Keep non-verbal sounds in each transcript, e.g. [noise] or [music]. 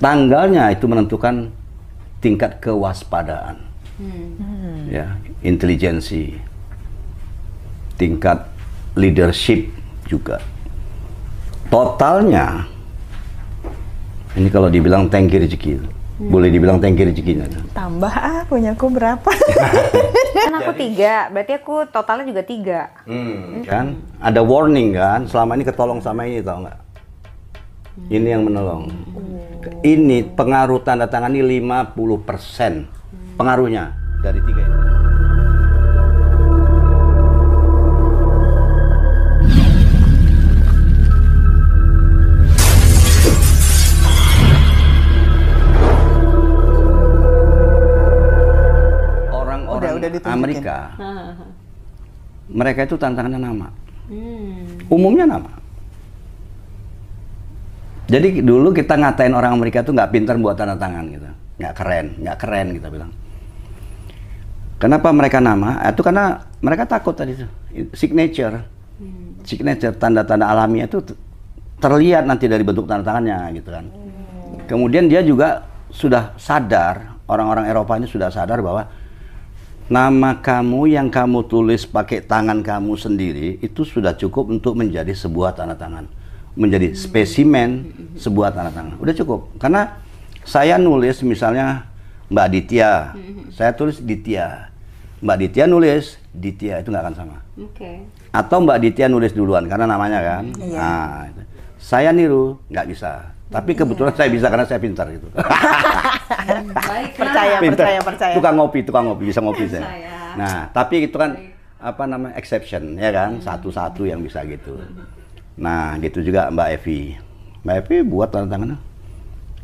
tanggalnya itu menentukan tingkat kewaspadaan, hmm. ya, intelijensi, tingkat leadership juga. Totalnya, ini kalau dibilang tangki rezeki, hmm. boleh dibilang tangki rezekinya. Tambah ah, punyaku berapa? [laughs] kan aku tiga, berarti aku totalnya juga tiga. Hmm, hmm. Kan, ada warning kan, selama ini ketolong sama ini tau nggak? ini yang menolong. Oh. Ini pengaruh tanda tangan tangani 50 persen pengaruhnya dari tiga ini. Orang-orang Amerika, mereka itu tantangannya nama. Hmm. Umumnya nama. Jadi dulu kita ngatain orang Amerika tuh nggak pintar buat tanda tangan gitu, nggak keren, nggak keren kita bilang. Kenapa mereka nama? Eh, itu karena mereka takut tadi tuh signature, hmm. signature tanda-tanda alami itu terlihat nanti dari bentuk tanda tangannya gitu kan. Hmm. Kemudian dia juga sudah sadar orang-orang Eropa ini sudah sadar bahwa nama kamu yang kamu tulis pakai tangan kamu sendiri itu sudah cukup untuk menjadi sebuah tanda tangan menjadi spesimen sebuah tanda tangan. Udah cukup. Karena saya nulis misalnya Mbak Ditya, mm-hmm. saya tulis Ditya. Mbak Ditya nulis Ditya itu nggak akan sama. Okay. Atau Mbak Ditya nulis duluan karena namanya kan. Mm-hmm. Yeah. Nah, saya niru nggak bisa. Tapi mm-hmm. kebetulan yeah. saya bisa karena saya pintar gitu. [laughs] Baik, percaya, pintar. percaya, percaya. Tukang ngopi, tukang ngopi bisa ngopi saya. Nah, tapi itu kan apa namanya exception ya kan, satu-satu yang bisa gitu. Nah, gitu juga Mbak Evi. Mbak Evi buat tanda tangannya.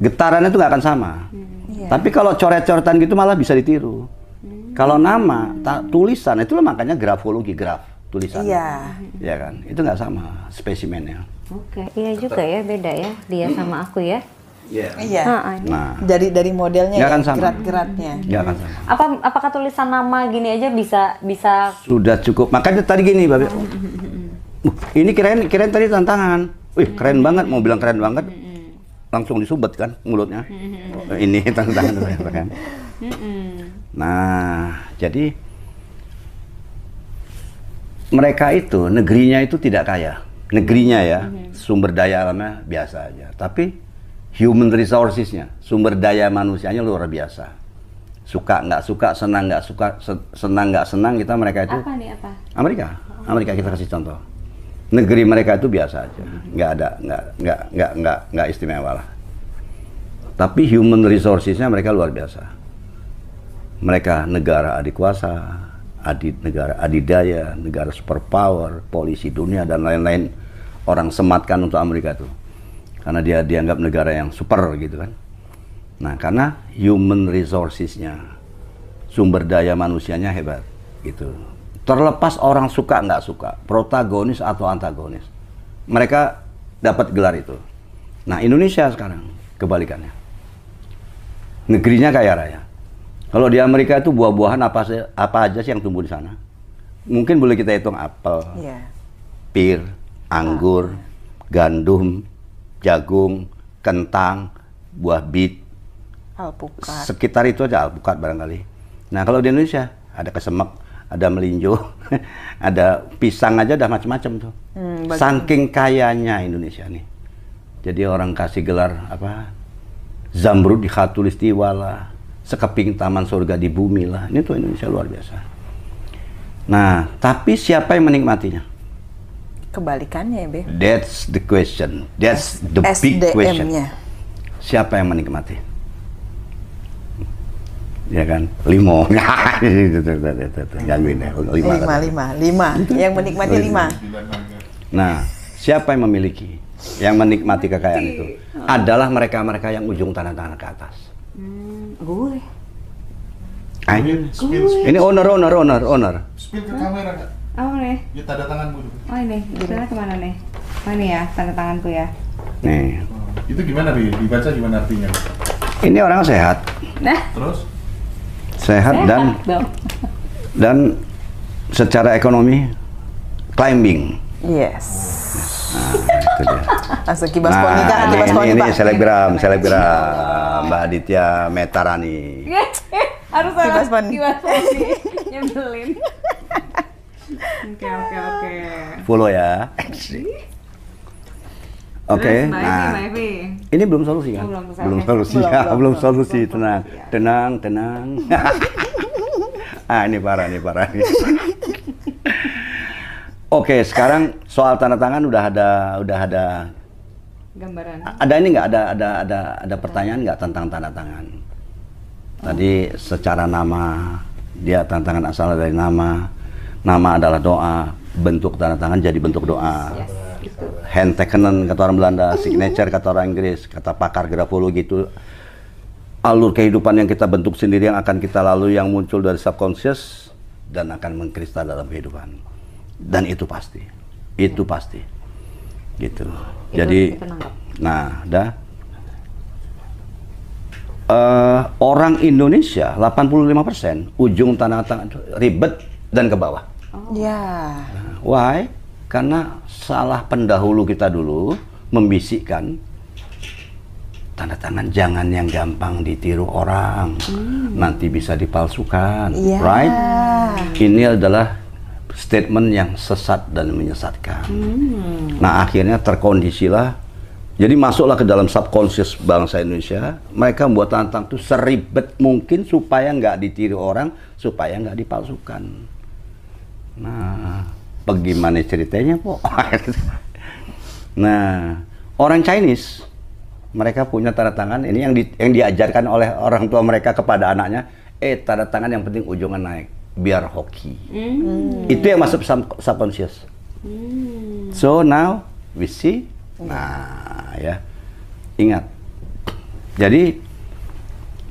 Getarannya itu nggak akan sama. Hmm. Yeah. Tapi kalau coret-coretan gitu malah bisa ditiru. Hmm. Kalau nama, ta- tulisan, itu makanya grafologi, graf tulisan. Iya. Iya kan? Itu nggak sama spesimennya. Oke, iya juga ya, beda ya dia hmm. sama aku ya. Yeah. Iya. iya. Nah, dari dari modelnya ya, kan gerat-geratnya. Iya kan sama. Apa apakah tulisan nama gini aja bisa bisa Sudah cukup. Makanya tadi gini, Babe uh, ini keren keren tadi tantangan kan? wih hmm. keren banget mau bilang keren banget hmm. langsung disubat kan mulutnya hmm. ini [laughs] tantangan kan hmm. nah jadi mereka itu negerinya itu tidak kaya negerinya ya hmm. sumber daya alamnya biasa aja tapi human resourcesnya sumber daya manusianya luar biasa suka nggak suka senang nggak suka senang nggak senang kita mereka itu apa nih apa Amerika oh. Amerika kita kasih contoh negeri mereka itu biasa aja, nggak ada, nggak nggak nggak nggak nggak istimewa lah. Tapi human resourcesnya mereka luar biasa. Mereka negara adikuasa, kuasa, negara adidaya, negara superpower, polisi dunia dan lain-lain orang sematkan untuk Amerika itu Karena dia dianggap negara yang super gitu kan. Nah, karena human resourcesnya, sumber daya manusianya hebat gitu. Terlepas orang suka nggak suka, protagonis atau antagonis, mereka dapat gelar itu. Nah Indonesia sekarang kebalikannya, negerinya kaya raya. Kalau di Amerika itu buah-buahan apa apa aja sih yang tumbuh di sana? Mungkin boleh kita hitung apel, yeah. pir, anggur, ah. Iya. gandum, jagung, kentang, buah bit, alpukat. sekitar itu aja alpukat barangkali. Nah kalau di Indonesia ada kesemek, ada melinjo, [laughs] ada pisang aja udah macam-macam tuh. Hmm, Saking kayanya Indonesia nih. Jadi orang kasih gelar apa? Zamrud di khatulistiwa lah, sekeping taman surga di bumi lah. Ini tuh Indonesia luar biasa. Nah, tapi siapa yang menikmatinya? Kebalikannya ya, Be. That's the question. That's S the big question. Siapa yang menikmati? ya kan limo [laughs] gangguin deh ya. lima lima lima, lima. yang menikmati lima nah siapa yang memiliki yang menikmati kekayaan itu adalah mereka-mereka yang ujung tanah-tanah ke atas hmm, gue Ayo. Ah, ini owner, owner, owner, owner. Spill ke kamera, Kak. Oh, ah, nih. Ya, tanda tanganmu dulu. Oh, ini. Misalnya kemana, nih? Oh, ini ya, tanda tanganku ya. Nih. itu gimana, Bi? Dibaca gimana artinya? Ini orang sehat. Nah. Terus? sehat, sehat dan dong. dan secara ekonomi climbing. Yes. Nah, itu dia. Langsung [laughs] kibas nah, Kibas ini, ini, ini selebgram, selebgram Mbak Aditya Metarani. [laughs] Harus kibas Kibas poni. Nyebelin. Oke, oke, oke. Follow ya. Oke. Okay. nah, ini belum solusi kan? Oh, belum, solusi belum, ya, belum, solusi. Ya. tenang, tenang, tenang. [laughs] tenang. ah, ini parah, ini parah. [laughs] Oke, okay, sekarang soal tanda tangan udah ada udah ada gambaran. Ada ini nggak ada ada ada ada pertanyaan nggak tentang tanda tangan? Tadi secara nama dia tanda tangan asal dari nama. Nama adalah doa, bentuk tanda tangan jadi bentuk doa. Yes gitu. hand tekenen kata orang Belanda mhm. signature kata orang Inggris kata pakar grafologi itu alur kehidupan yang kita bentuk sendiri yang akan kita lalu yang muncul dari subconscious dan akan mengkristal dalam kehidupan dan itu pasti itu pasti gitu jadi nah dah uh, orang Indonesia 85% ujung tanah tangan ribet dan ke bawah. Oh. Ya. Yeah. Why? Karena salah pendahulu kita dulu membisikkan tanda tangan jangan yang gampang ditiru orang. Hmm. Nanti bisa dipalsukan, yeah. right? Ini adalah statement yang sesat dan menyesatkan. Hmm. Nah, akhirnya terkondisilah jadi masuklah ke dalam subconscious bangsa Indonesia, mereka membuat tantang itu seribet mungkin supaya nggak ditiru orang, supaya nggak dipalsukan. Nah, bagaimana ceritanya po [laughs] nah orang Chinese mereka punya tanda tangan ini yang di, yang diajarkan oleh orang tua mereka kepada anaknya eh tanda tangan yang penting ujungnya naik biar hoki mm. itu yang masuk sub subconscious mm. so now we see nah ya ingat jadi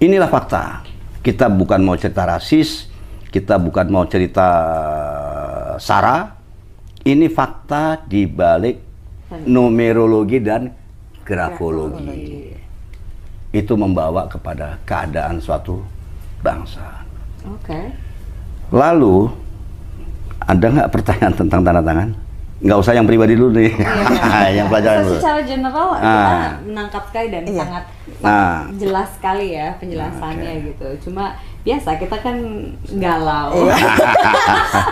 inilah fakta kita bukan mau cerita rasis kita bukan mau cerita eh, sara ini fakta di balik hmm. numerologi dan grafologi. Itu membawa kepada keadaan suatu bangsa. Oke. Lalu ada nggak pertanyaan tentang tanda tangan? Nggak usah yang pribadi dulu nih, iya, iya. [laughs] Ah, yang pelajaran dulu. Secara general ah. kita menangkap sekali dan iya. sangat, ah. jelas sekali ya penjelasannya gitu. Cuma biasa kita kan galau [laughs] iya.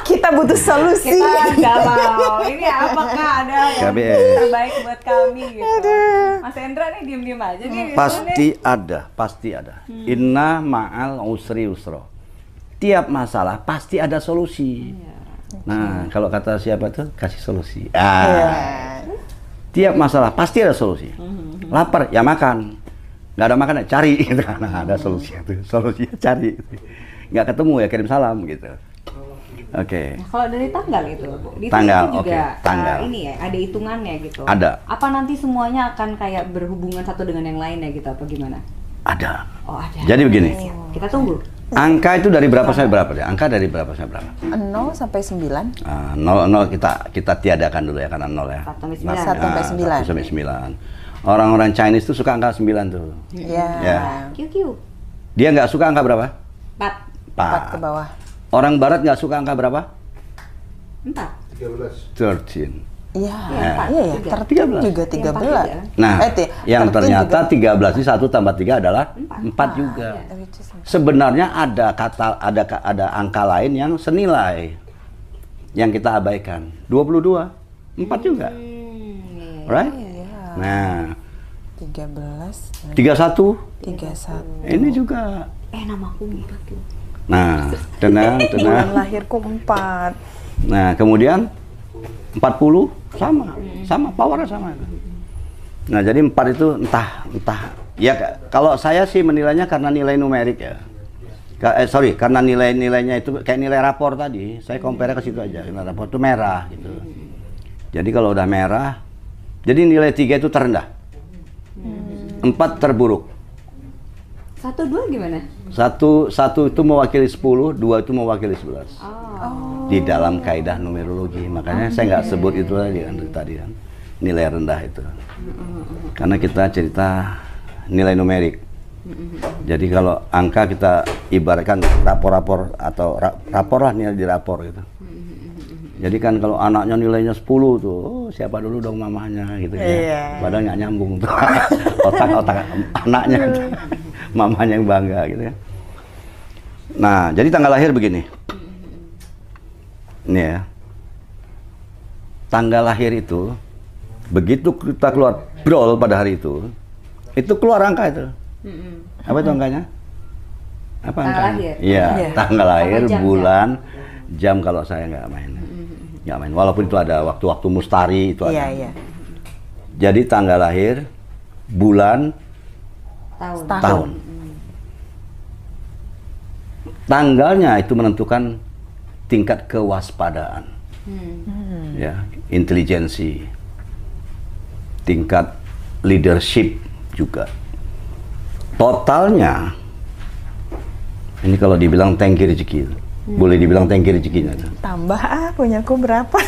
kita butuh solusi kita kan galau ini apakah ada yang terbaik buat kami gitu Mas Hendra nih diem diem aja nih hmm. pasti nih. ada pasti ada hmm. inna ma'al usri usro tiap masalah pasti ada solusi ya. nah kalau kata siapa tuh kasih solusi ah. Ya. tiap masalah pasti ada solusi hmm. lapar ya makan nggak ada makanan cari [laughs] gitu kan nah, ada solusi itu solusinya cari nggak ketemu ya kirim salam gitu oke okay. nah, kalau dari tanggal itu bu di tanggal itu juga okay. Eh, tanggal uh, ini ya ada hitungannya gitu ada apa nanti semuanya akan kayak berhubungan satu dengan yang lain ya gitu apa gimana ada oh ada jadi begini oh. kita tunggu Angka itu dari berapa sampai berapa ya? Angka dari berapa sampai berapa? 0 sampai 9. Uh, 0 0 kita kita tiadakan dulu ya karena 0 ya. 1 sampai 9. 1 sampai 9. Ah, 1 sampai 9. Orang-orang Chinese tuh suka angka 9 tuh. Iya. Yeah. Yeah. QQ. Dia nggak suka angka berapa? 4. 4. ke bawah. Orang barat nggak suka angka berapa? 4. 13. 13. Iya, iya, iya, 13 iya. juga 13. Nah, eh, yang ternyata juga. 13 ini 1 tambah 3 adalah 4, 4 ah, juga. Ya. Sebenarnya ada kata ada ada angka lain yang senilai yang kita abaikan. 22, 4 hmm, juga. Iya, right? Iya. Nah. 13. 31. 31. Ini juga. Eh nama aku Nah, tenang, [laughs] tenang. Bulan lahirku empat. Nah, kemudian 40 sama, sama powernya sama. Nah, jadi empat itu entah, entah. Ya, kalau saya sih menilainya karena nilai numerik ya. eh, sorry, karena nilai-nilainya itu kayak nilai rapor tadi. Saya compare ke situ aja. Nilai rapor itu merah gitu. Jadi kalau udah merah, jadi nilai tiga itu terendah. Hmm. Empat terburuk. Satu dua gimana? Satu satu itu mewakili sepuluh, dua itu mewakili sebelas. Oh. Di dalam kaidah numerologi, makanya okay. saya nggak sebut itu tadi kan tadi kan nilai rendah itu. Karena kita cerita nilai numerik. Jadi kalau angka kita ibaratkan rapor-rapor atau rapor lah nilai di rapor gitu. Jadi kan kalau anaknya nilainya 10 tuh, oh, siapa dulu dong mamanya gitu ya. Yeah. Padahal nggak nyambung tuh. [laughs] Otak-otak anaknya. Hmm. [laughs] mamanya yang bangga gitu ya. Nah, jadi tanggal lahir begini. Ini ya. Tanggal lahir itu begitu kita keluar brol pada hari itu, itu keluar angka itu. Apa itu angkanya? Apa angkanya? Iya, iya. ya. tanggal lahir, bulan, jam kalau saya nggak main nggak main walaupun itu ada waktu-waktu mustari itu iya, ada iya, jadi tanggal lahir bulan tahun, tahun. Hmm. tanggalnya itu menentukan tingkat kewaspadaan hmm. ya intelijensi tingkat leadership juga totalnya ini kalau dibilang tangki rezeki boleh dibilang tangki rezekinya. Tambah ah, punyaku berapa? [laughs]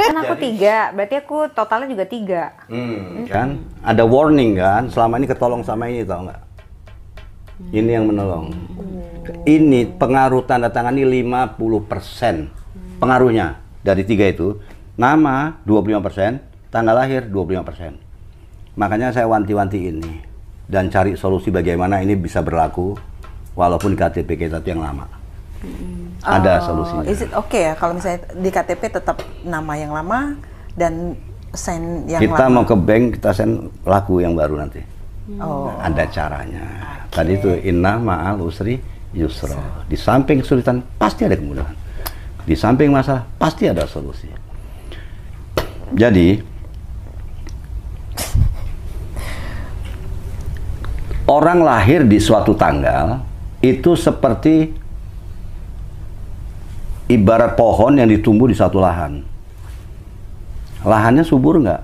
kan aku tiga, berarti aku totalnya juga tiga. Hmm, hmm. Kan ada warning kan, selama ini ketolong sama ini tau nggak? Hmm. Ini yang menolong. Hmm. Ini pengaruh tanda tangan ini 50 persen hmm. pengaruhnya dari tiga itu. Nama 25 persen, tanggal lahir 25 persen. Makanya saya wanti-wanti ini dan cari solusi bagaimana ini bisa berlaku walaupun KTP kita yang lama. Hmm. Ada oh, solusinya. Is it okay ya kalau misalnya di KTP tetap nama yang lama dan sign yang kita lama? mau ke bank kita sign laku yang baru nanti. Oh. Ada caranya. Okay. Tadi itu inna ma'al usri yusro. Di samping kesulitan pasti ada kemudahan. Di samping masalah pasti ada solusi. Jadi orang lahir di suatu tanggal itu seperti ibarat pohon yang ditumbuh di satu lahan. Lahannya subur nggak?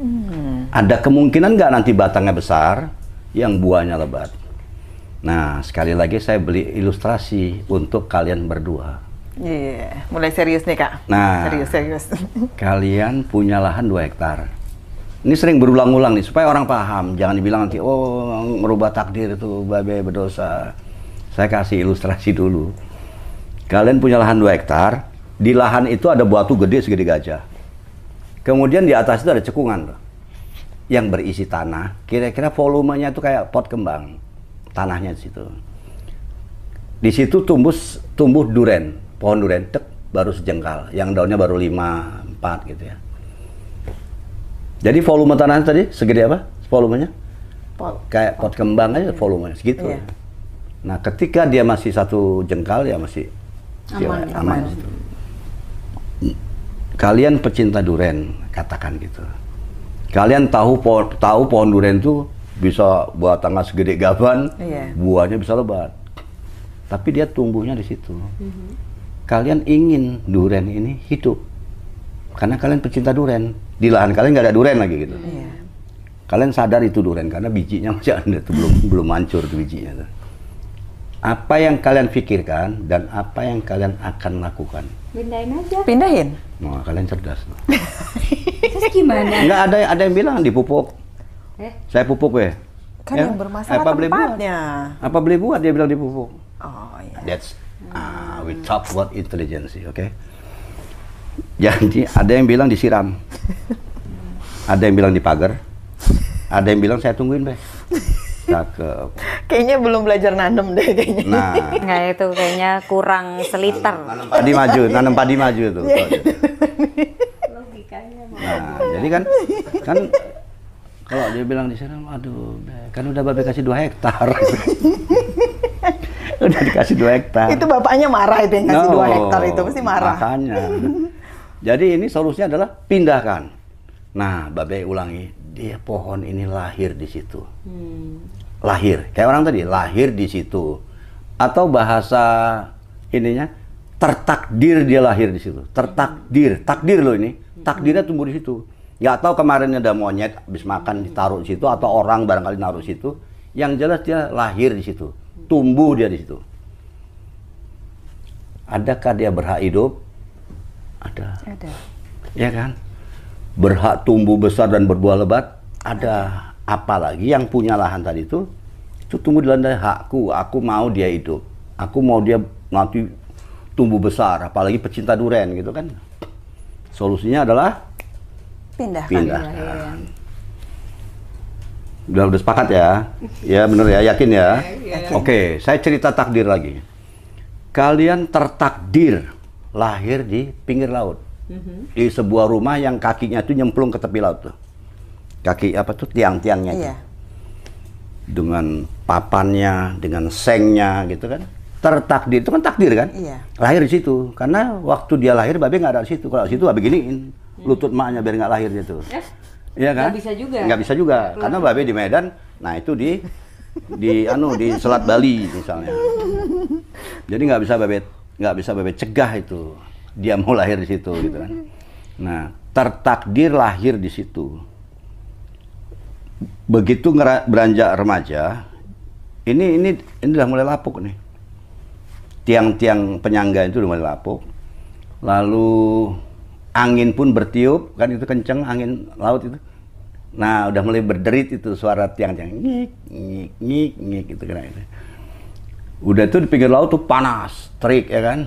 Hmm. Ada kemungkinan nggak nanti batangnya besar, yang buahnya lebat. Nah, sekali lagi saya beli ilustrasi untuk kalian berdua. Iya, yeah, mulai serius nih kak. Nah, serius serius. [laughs] kalian punya lahan 2 hektar. Ini sering berulang-ulang nih supaya orang paham. Jangan dibilang nanti oh merubah takdir itu babe berdosa. Saya kasih ilustrasi dulu. Kalian punya lahan 2 hektar, di lahan itu ada batu gede segede gajah. Kemudian di atas itu ada cekungan Yang berisi tanah, kira-kira volumenya itu kayak pot kembang. Tanahnya di situ. Di situ tumbuh tumbuh duren, pohon duren tek, baru sejengkal. Yang daunnya baru 5, 4 gitu ya. Jadi volume tanahnya tadi segede apa? Volumenya? Pot. Kayak pot, pot kembang aja volumenya segitu. Iya. Nah, ketika dia masih satu jengkal ya masih aman, ya, aman. aman. Kalian pecinta duren, katakan gitu. Kalian tahu po tahu pohon duren itu bisa buat tangga segede gaban, yeah. buahnya bisa lebat. Tapi dia tumbuhnya di situ. Mm -hmm. Kalian ingin duren ini hidup. Karena kalian pecinta duren. Di lahan kalian nggak ada duren lagi gitu. Yeah. Kalian sadar itu duren karena bijinya masih ada tuh belum belum hancur tuh bijinya tuh apa yang kalian pikirkan dan apa yang kalian akan lakukan. Pindahin aja. Pindahin. Nah, kalian cerdas. Terus gimana? Enggak ada ada yang bilang dipupuk. Eh? Saya pupuk ya. Kan ya? yang bermasalah apa tempatnya. Beli Apa beli buat dia bilang dipupuk. Oh iya. Yeah. That's uh, we talk about intelligence, oke? Okay? Jadi ada yang bilang disiram. [laughs] ada yang bilang dipagar. Ada yang bilang saya tungguin, Beh. Cakep. kayaknya belum belajar nanam deh kayaknya. Nah, nggak itu kayaknya kurang seliter. nanem padi maju, nanam padi maju tuh. Iya. Logikanya. Nah, jadi kan kan kalau dia bilang di sana, aduh, kan udah bapak kasih dua hektar. [laughs] udah dikasih dua hektar. Itu bapaknya marah itu yang kasih no, dua hektar itu pasti marah. Makanya. Jadi ini solusinya adalah pindahkan. Nah, babe ulangi, dia pohon ini lahir di situ. Hmm lahir kayak orang tadi lahir di situ atau bahasa ininya tertakdir dia lahir di situ tertakdir takdir loh ini takdirnya tumbuh di situ nggak tahu kemarin ada monyet habis makan ditaruh di situ atau orang barangkali naruh di situ yang jelas dia lahir di situ tumbuh dia di situ adakah dia berhak hidup ada ada ya kan berhak tumbuh besar dan berbuah lebat ada apalagi yang punya lahan tadi itu itu tumbuh di landai hakku aku mau dia hidup aku mau dia nanti tumbuh besar apalagi pecinta duren gitu kan solusinya adalah pindah pindah sudah udah udah sepakat ya [laughs] ya benar ya yakin ya iya, iya. oke saya cerita takdir lagi kalian tertakdir lahir di pinggir laut mhm. di sebuah rumah yang kakinya itu nyemplung ke tepi laut tuh kaki apa tuh tiang-tiangnya iya. dengan papannya dengan sengnya gitu kan tertakdir itu kan takdir kan iya. lahir di situ karena waktu dia lahir babi nggak ada di situ kalau di situ babi giniin hmm. lutut maknya biar nggak lahir gitu situ Iya kan? Nggak bisa juga. Nggak bisa juga, karena babi di Medan. Nah itu di di anu di Selat Bali misalnya. Jadi nggak bisa babi nggak bisa babi cegah itu. Dia mau lahir di situ gitu kan. Nah tertakdir lahir di situ begitu beranjak remaja, ini ini ini udah mulai lapuk nih. Tiang-tiang penyangga itu udah mulai lapuk. Lalu angin pun bertiup, kan itu kenceng angin laut itu. Nah, udah mulai berderit itu suara tiang-tiang ngik ngik ngik ngik gitu kan itu. Udah tuh di pinggir laut tuh panas, terik ya kan.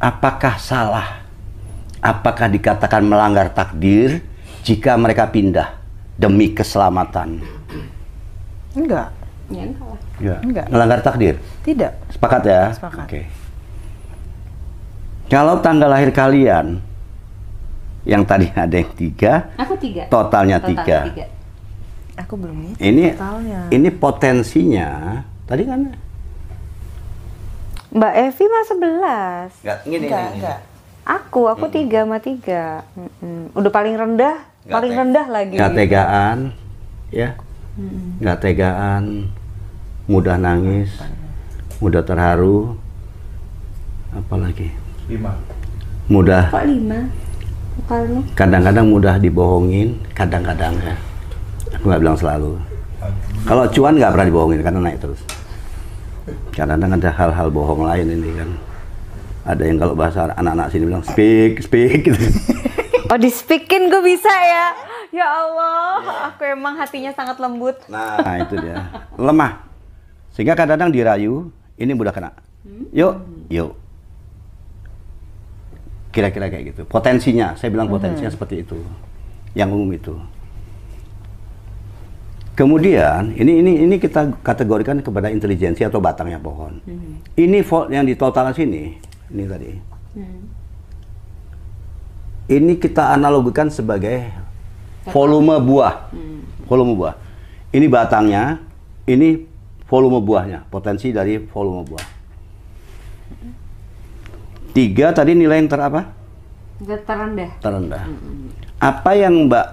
Apakah salah? Apakah dikatakan melanggar takdir? jika mereka pindah demi keselamatan? Enggak. Ya, ya, enggak. Melanggar takdir? Tidak. Sepakat ya? Sepakat. Oke. Okay. Kalau tanggal lahir kalian yang tadi ada yang tiga, aku tiga. Totalnya Total tiga. tiga. Aku belum ngitung ini, totalnya. Ini potensinya tadi kan Mbak Evi mah sebelas. Enggak, gini, enggak, ini, enggak. Aku, aku hmm. tiga sama tiga. Udah paling rendah Gak paling rendah lagi. Gak tegaan, ya. Hmm. Gak tegaan, mudah nangis, ya? mudah terharu, apalagi. Lima. Mudah. Kok lima? Kadang-kadang mudah dibohongin, kadang-kadang ya. Aku nggak bilang selalu. Kalau cuan nggak pernah dibohongin karena naik terus. Kadang-kadang ada hal-hal bohong lain ini kan. Ada yang kalau bahasa anak-anak sini bilang speak, speak gitu. [laughs] Oh di speakin gue bisa ya? Ya Allah, ya. aku emang hatinya sangat lembut. Nah, nah itu dia. Lemah. Sehingga kadang-kadang dirayu, ini mudah kena. Hmm. Yuk, yuk. Kira-kira kayak gitu. Potensinya, saya bilang potensinya hmm. seperti itu. Yang umum itu. Kemudian ini ini ini kita kategorikan kepada intelijensi atau batangnya pohon. Hmm. Ini yang di total sini, ini tadi. Hmm ini kita analogikan sebagai volume buah. Hmm. Volume buah. Ini batangnya, ini volume buahnya, potensi dari volume buah. Tiga tadi nilai yang terapa? Terendah. Terendah. Hmm. Apa yang Mbak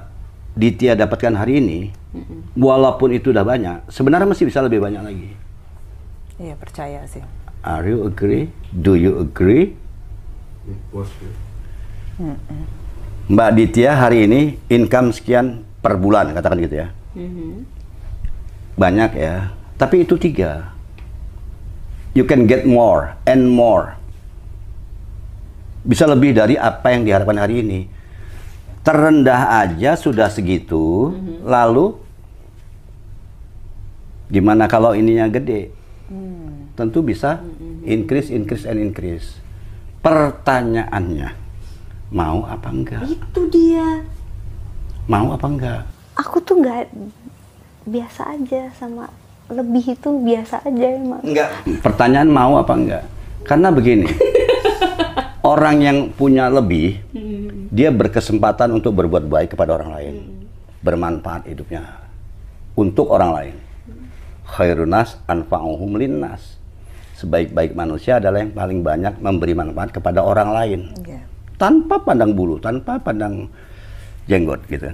Ditya dapatkan hari ini, hmm. walaupun itu udah banyak, sebenarnya masih bisa lebih banyak lagi. Iya percaya sih. Are you agree? Do you agree? Mbak Ditya hari ini income sekian per bulan katakan gitu ya. Mm-hmm. Banyak ya, tapi itu tiga. You can get more and more. Bisa lebih dari apa yang diharapkan hari ini. Terendah aja sudah segitu, mm-hmm. lalu gimana kalau ininya gede? Mm. Tentu bisa mm-hmm. increase, increase, and increase. Pertanyaannya mau apa enggak itu dia mau apa enggak aku tuh nggak biasa aja sama lebih itu biasa aja emang enggak pertanyaan mau apa enggak karena begini [laughs] orang yang punya lebih hmm. dia berkesempatan untuk berbuat baik kepada orang lain hmm. bermanfaat hidupnya untuk orang lain khairunas anfa'uhum linnas sebaik-baik manusia adalah yang paling banyak memberi manfaat kepada orang lain yeah tanpa pandang bulu, tanpa pandang jenggot gitu.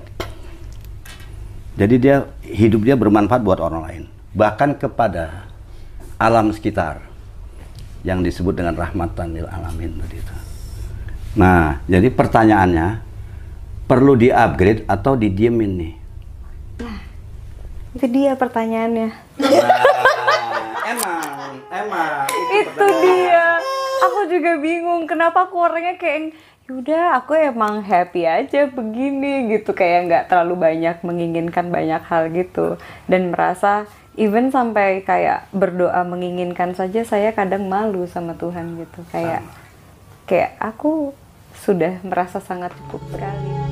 Jadi dia hidup dia bermanfaat buat orang lain, bahkan kepada alam sekitar yang disebut dengan rahmatan lil alamin begitu. Nah, jadi pertanyaannya perlu di-upgrade atau didiemin nih? Nah, itu dia pertanyaannya. Nah, emang, emang. Itu, itu dia. Aku juga bingung kenapa aku orangnya kayak yaudah aku emang happy aja begini gitu kayak nggak terlalu banyak menginginkan banyak hal gitu dan merasa even sampai kayak berdoa menginginkan saja saya kadang malu sama Tuhan gitu kayak kayak aku sudah merasa sangat cukup sekali.